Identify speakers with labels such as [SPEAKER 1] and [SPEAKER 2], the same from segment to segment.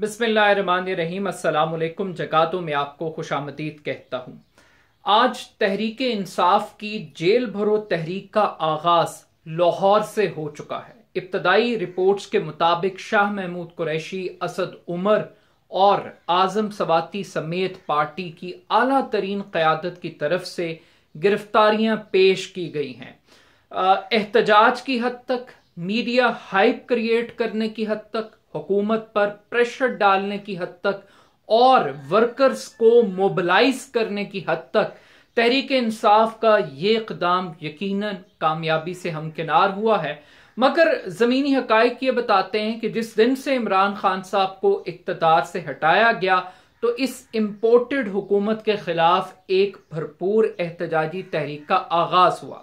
[SPEAKER 1] बिसमीम अल्लाम जकातों में आपको खुश कहता हूँ आज तहरीक इंसाफ की जेल भरो तहरीक का आगाज लाहौर से हो चुका है इब्तदाई रिपोर्ट्स के मुताबिक शाह महमूद कुरैशी असद उमर और आजम सवाती समेत पार्टी की अला तरीन क्यादत की तरफ से गिरफ्तारियां पेश की गई हैं एहतजाज की हद तक मीडिया हाइप क्रिएट करने की हद तक हुकूमत पर प्रेशर डालने की हद तक और वर्कर्स को मोबलाइज करने की हद तक तहरीक इंसाफ का ये इकदाम यकीनन कामयाबी से हमकिनार हुआ है मगर ज़मीनी हक ये बताते हैं कि जिस दिन से इमरान खान साहब को इकतदार से हटाया गया तो इस इम्पोर्टेड हुकूमत के खिलाफ एक भरपूर एहतजाजी तहरीक का आगाज हुआ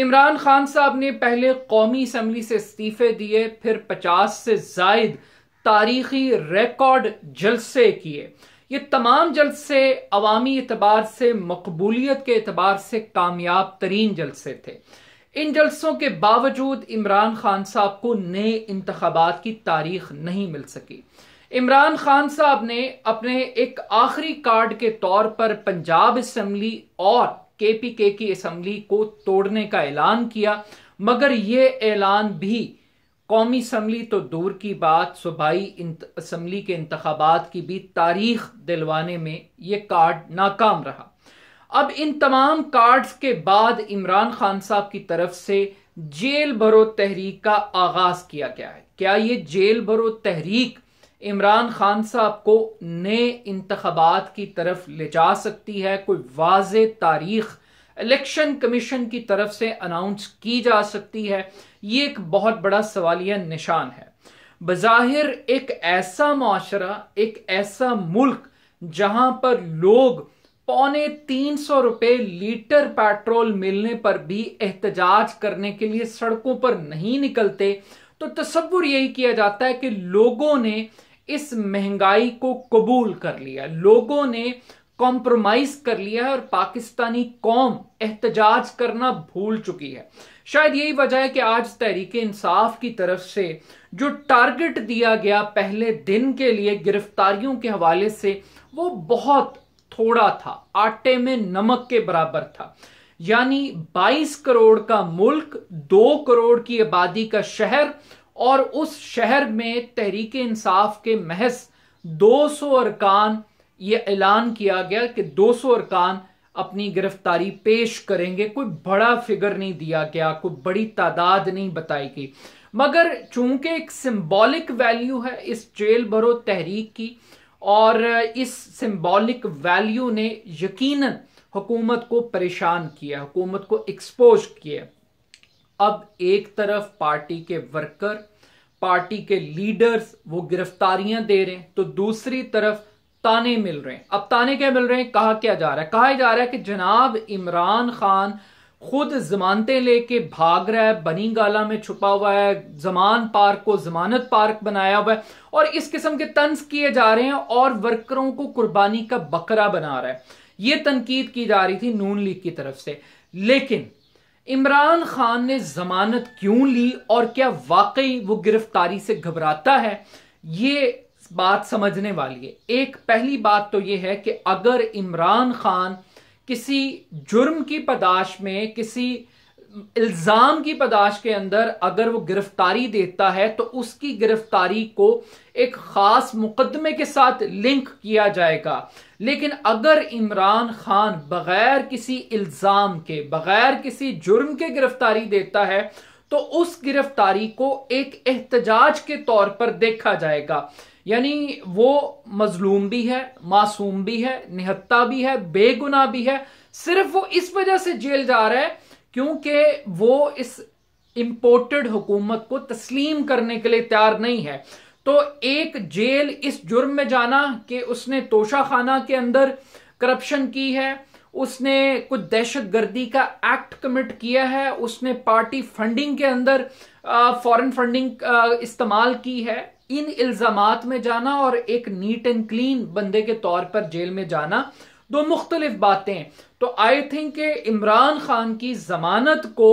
[SPEAKER 1] इमरान खान साहब ने पहले कौमी असम्बली से इस्तीफे दिए फिर पचास से जायद तारीखी रिकॉर्ड जलसे किए ये तमाम जलसे अवामी एतबार से मकबूलियत के एतबार से कामयाब तरीन जलसे थे इन जलसों के बावजूद इमरान खान साहब को नए इंतबात की तारीख नहीं मिल सकी इमरान खान साहब ने अपने एक आखिरी कार्ड के तौर पर पंजाब असम्बली और केपीके की असम्बली को तोड़ने का ऐलान किया मगर ये ऐलान भी कौमी असम्बली तो दूर की बात सूबाई असम्बली के इंतबात की भी तारीख दिलवाने में ये कार्ड नाकाम रहा अब इन तमाम कार्ड्स के बाद इमरान खान साहब की तरफ से जेल भरो तहरीक का आगाज किया गया है क्या ये जेल भरो तहरीक इमरान खान साहब को नए इंतबात की तरफ ले जा सकती है कोई वाज तारीख इलेक्शन कमीशन की तरफ से अनाउंस की जा सकती है ये एक बहुत बड़ा सवालिया निशान है बज़ाहिर एक ऐसा माशरा एक ऐसा मुल्क जहां पर लोग पौने तीन सौ रुपये लीटर पेट्रोल मिलने पर भी एहतजाज करने के लिए सड़कों पर नहीं निकलते तो तस्वुर यही किया जाता है कि लोगों ने इस महंगाई को कबूल कर लिया लोगों ने कॉम्प्रोमाइज कर लिया है और पाकिस्तानी कौम एहतजाज करना भूल चुकी है शायद यही वजह है कि आज तहरीक इंसाफ की तरफ से जो टारगेट दिया गया पहले दिन के लिए गिरफ्तारियों के हवाले से वो बहुत थोड़ा था आटे में नमक के बराबर था यानी 22 करोड़ का मुल्क 2 करोड़ की आबादी का शहर और उस शहर में तहरीक इंसाफ के महज 200 अरकान ये ऐलान किया गया कि 200 अरकान अपनी गिरफ्तारी पेश करेंगे कोई बड़ा फिगर नहीं दिया गया कोई बड़ी तादाद नहीं बताई गई मगर चूंकि एक सिंबॉलिक वैल्यू है इस जेल भरो तहरीक की और इस सिंबॉलिक वैल्यू ने यकीनन हुकूमत को परेशान किया हुकूमत को एक्सपोज किया अब एक तरफ पार्टी के वर्कर पार्टी के लीडर्स वो गिरफ्तारियां दे रहे हैं तो दूसरी तरफ ताने मिल रहे हैं अब ताने क्या मिल रहे हैं कहा क्या जा रहा है कहा जा रहा है कि जनाब इमरान खान खुद जमानतें लेके भाग रहा है बनी गाला में छुपा हुआ है जमान पार्क को जमानत पार्क बनाया हुआ है और इस किस्म के तंज किए जा रहे हैं और वर्करों को कुर्बानी का बकरा बना रहा है ये तनकीद की जा रही थी नून लीग की तरफ से लेकिन इमरान खान ने जमानत क्यों ली और क्या वाकई वो गिरफ्तारी से घबराता है ये बात समझने वाली है एक पहली बात तो ये है कि अगर इमरान खान किसी जुर्म की पदाश में किसी इल्ज़ाम की पदाश के अंदर अगर वो गिरफ्तारी देता है तो उसकी गिरफ्तारी को एक ख़ास मुकदमे के साथ लिंक किया जाएगा लेकिन अगर इमरान खान बग़ैर किसी इल्ज़ाम के बग़ैर किसी जुर्म के गिरफ्तारी देता है तो उस गिरफ्तारी को एक एहतजाज के तौर पर देखा जाएगा यानी वो मजलूम भी है मासूम भी है निहत्ता भी है बेगुना भी है सिर्फ वो इस वजह से जेल जा रहा है क्योंकि वो इस इम्पोर्टेड हुकूमत को तस्लीम करने के लिए तैयार नहीं है तो एक जेल इस जुर्म में जाना कि उसने तोशाखाना के अंदर करप्शन की है उसने कुछ दहशत गर्दी का एक्ट कमिट किया है उसने पार्टी फंडिंग के अंदर फॉरेन फंडिंग इस्तेमाल की है इन इल्जाम में जाना और एक नीट एंड क्लीन बंदे के तौर पर जेल में जाना दो मुख्तलिफ बातें तो आई थिंक इमरान खान की जमानत को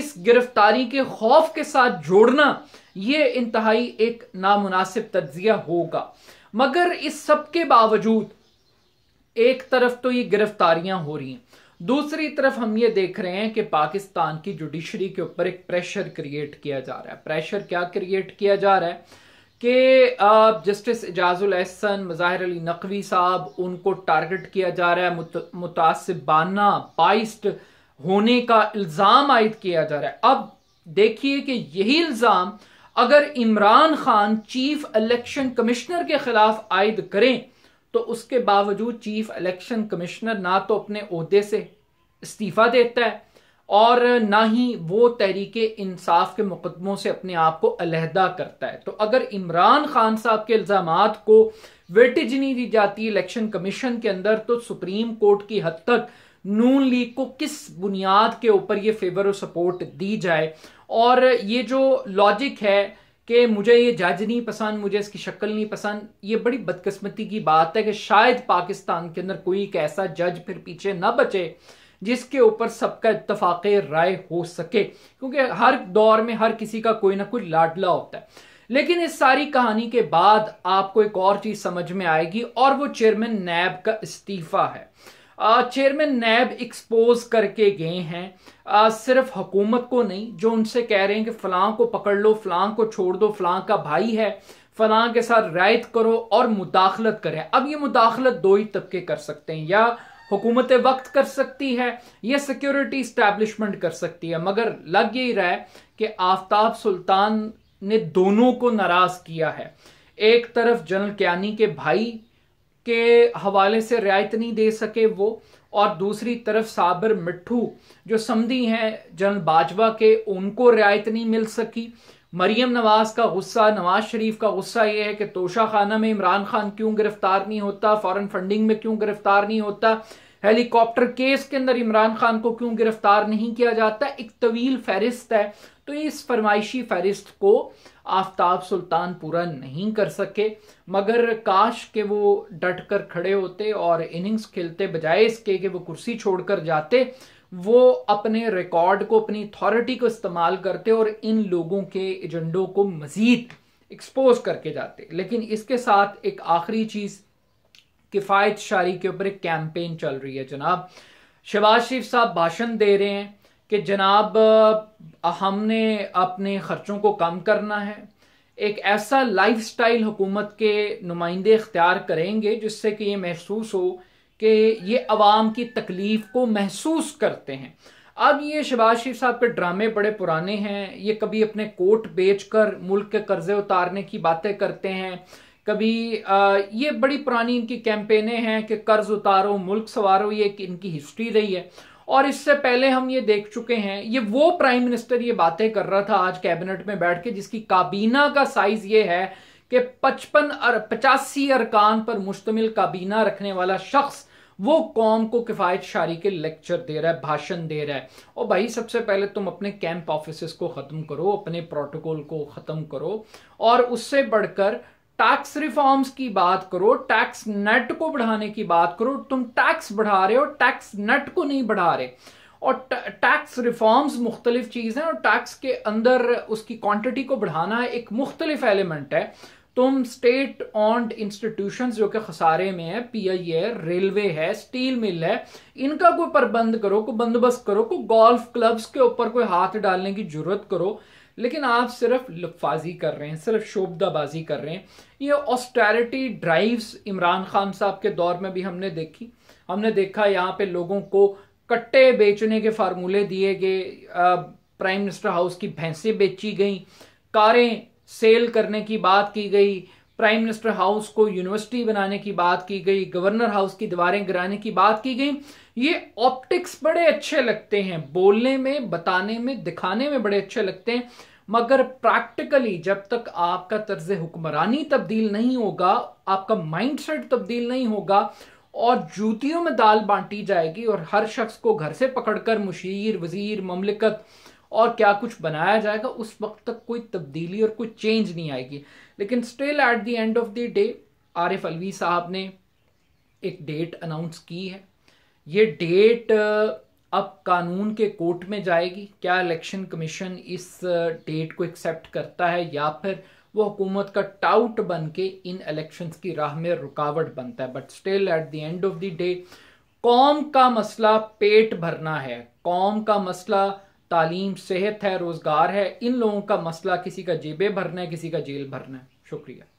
[SPEAKER 1] इस गिरफ्तारी के खौफ के साथ जोड़ना यह इंतहाई एक नामुनासिब तजिया होगा मगर इस सब के बावजूद एक तरफ तो ये गिरफ्तारियां हो रही हैं दूसरी तरफ हम ये देख रहे हैं कि पाकिस्तान की जुडिशरी के ऊपर एक प्रेशर क्रिएट किया जा रहा है प्रेशर क्या क्रिएट किया जा रहा है कि जस्टिस एजाजुल एहसन मज़ाहिर अली नकवी साहब उनको टारगेट किया जा रहा है मुत, मुतासबाना बाइस्ट होने का इल्ज़ाम आयद किया जा रहा है अब देखिए कि यही इल्ज़ाम अगर Imran Khan chief election commissioner के खिलाफ आयद करें तो उसके बावजूद चीफ इलेक्शन कमिश्नर ना तो अपने अहदे से इस्तीफा देता है और ना ही वो तहरीक इंसाफ के मुकदमों से अपने आप को अलहदा करता है तो अगर इमरान खान साहब के इल्ज़ाम को वेटेज नहीं दी जाती इलेक्शन कमीशन के अंदर तो सुप्रीम कोर्ट की हद तक नून लीग को किस बुनियाद के ऊपर ये फेवर और सपोर्ट दी जाए और ये जो लॉजिक है कि मुझे ये जज नहीं पसंद मुझे इसकी शक्ल नहीं पसंद ये बड़ी बदकस्मती की बात है कि शायद पाकिस्तान के अंदर कोई एक ऐसा जज फिर पीछे ना बचे जिसके ऊपर सबका इतफाक़ राय हो सके क्योंकि हर दौर में हर किसी का कोई ना कोई लाडला होता है लेकिन इस सारी कहानी के बाद आपको एक और चीज समझ में आएगी और वो चेयरमैन नैब का इस्तीफा है चेयरमैन नैब एक्सपोज करके गए हैं आ, सिर्फ हुकूमत को नहीं जो उनसे कह रहे हैं कि फलां को पकड़ लो फलां को छोड़ दो फलां का भाई है फलां के साथ रायत करो और मुदाखलत करें अब ये मुदाखलत दो ही तबके कर सकते हैं या हुकूमत वक्त कर सकती है यह सिक्योरिटी इस्टेब्लिशमेंट कर सकती है मगर लग यही रहा है कि आफ्ताब सुल्तान ने दोनों को नाराज किया है एक तरफ जनरल क्यानी के भाई के हवाले से रियायत नहीं दे सके वो और दूसरी तरफ साबर मिट्ठू जो समधी हैं जनरल बाजवा के उनको रियायत नहीं मिल सकी मरियम नवाज का गुस्सा नवाज शरीफ का गुस्सा यह है कि तोशा खाना में इमरान खान क्यों गिरफ्तार नहीं होता फॉरन फंडिंग में क्यों गिरफ्तार नहीं होता हेलीकॉप्टर केस के अंदर इमरान खान को क्यों गिरफ्तार नहीं किया जाता एक तवील फहरिस्त है तो इस फरमाइशी फहरिस्त को आफ्ताब सुल्तान पूरा नहीं कर सके मगर काश के वो डट कर खड़े होते और इनिंग्स खेलते बजाय इसके कि वो कुर्सी छोड़कर जाते वो अपने रिकॉर्ड को अपनी अथॉरिटी को इस्तेमाल करते और इन लोगों के एजेंडों को मजीद एक्सपोज करके जाते लेकिन इसके साथ एक आखिरी चीज़ किफ़ायत शारी के ऊपर एक कैंपेन चल रही है जनाब शहबाज शरीफ साहब भाषण दे रहे हैं कि जनाब हमने अपने ख़र्चों को कम करना है एक ऐसा लाइफ स्टाइल हुकूमत के नुमाइंदे इख्तियार करेंगे जिससे कि ये महसूस हो कि ये अवाम की तकलीफ़ को महसूस करते हैं अब ये शबाज शरीफ साहब के ड्रामे बड़े पुराने हैं ये कभी अपने कोट बेचकर मुल्क के कर्जे उतारने की बातें करते हैं कभी आ, ये बड़ी पुरानी इनकी कैंपेनें हैं कि कर्ज उतारो मुल्क सवारो ये इनकी हिस्ट्री रही है और इससे पहले हम ये देख चुके हैं ये वो प्राइम मिनिस्टर ये बातें कर रहा था आज कैबिनेट में बैठ के जिसकी काबीना का साइज ये है कि 55 अरब पचासी अरकान पर मुश्तमिल काबीना रखने वाला शख्स वो कौम को किफ़ायत शारी के लेक्चर दे रहा है भाषण दे रहा है और भाई सबसे पहले तुम अपने कैंप ऑफिस को ख़त्म करो अपने प्रोटोकॉल को ख़त्म करो और उससे बढ़कर टैक्स रिफॉर्म्स की बात करो टैक्स नेट को बढ़ाने की बात करो तुम टैक्स बढ़ा रहे हो टैक्स नेट को नहीं बढ़ा रहे और टैक्स रिफॉर्म्स मुख्तलिफ चीज़ हैं और टैक्स के अंदर उसकी क्वांटिटी को बढ़ाना एक मुख्तलिफ एलिमेंट है तुम स्टेट ऑन्ड इंस्टीट्यूशन जो कि खसारे में है पी आई है रेलवे है स्टील मिल है इनका कोई प्रबंध करो कोई बंदोबस्त करो कोई गोल्फ क्लब्स के ऊपर कोई हाथ डालने की जरूरत करो लेकिन आप सिर्फ लफाजी कर रहे हैं सिर्फ शोबदाबाजी कर रहे हैं ये ऑस्टेरिटी ड्राइव्स इमरान खान साहब के दौर में भी हमने देखी हमने देखा यहाँ पे लोगों को कट्टे बेचने के फार्मूले दिए गए प्राइम मिनिस्टर हाउस की भैंसें बेची गई कारें सेल करने की बात की गई प्राइम मिनिस्टर हाउस को यूनिवर्सिटी बनाने की बात की गई गवर्नर हाउस की दीवारें गिराने की बात की गई ये ऑप्टिक्स बड़े अच्छे लगते हैं बोलने में बताने में दिखाने में बड़े अच्छे लगते हैं मगर प्रैक्टिकली जब तक आपका तर्ज हुक्मरानी तब्दील नहीं होगा आपका माइंडसेट तब्दील नहीं होगा और जूतियों में दाल बांटी जाएगी और हर शख्स को घर से पकड़कर मुशीर वजीर ममलिकत और क्या कुछ बनाया जाएगा उस वक्त तक कोई तब्दीली और कोई चेंज नहीं आएगी लेकिन still at the end of the day Arif Alvi साहब ने एक डेट अनाउंस की है ये डेट uh, अब कानून के कोर्ट में जाएगी क्या इलेक्शन कमीशन इस डेट uh, को एक्सेप्ट करता है या फिर वो हुकूमत का टाउट बन के इन इलेक्शन की राह में रुकावट बनता है but still at the end of the day कौम का मसला पेट भरना है कौम का मसला तालीम सेहत है रोज़गार है इन लोगों का मसला किसी का जेबें भरना है किसी का जेल भरना है शुक्रिया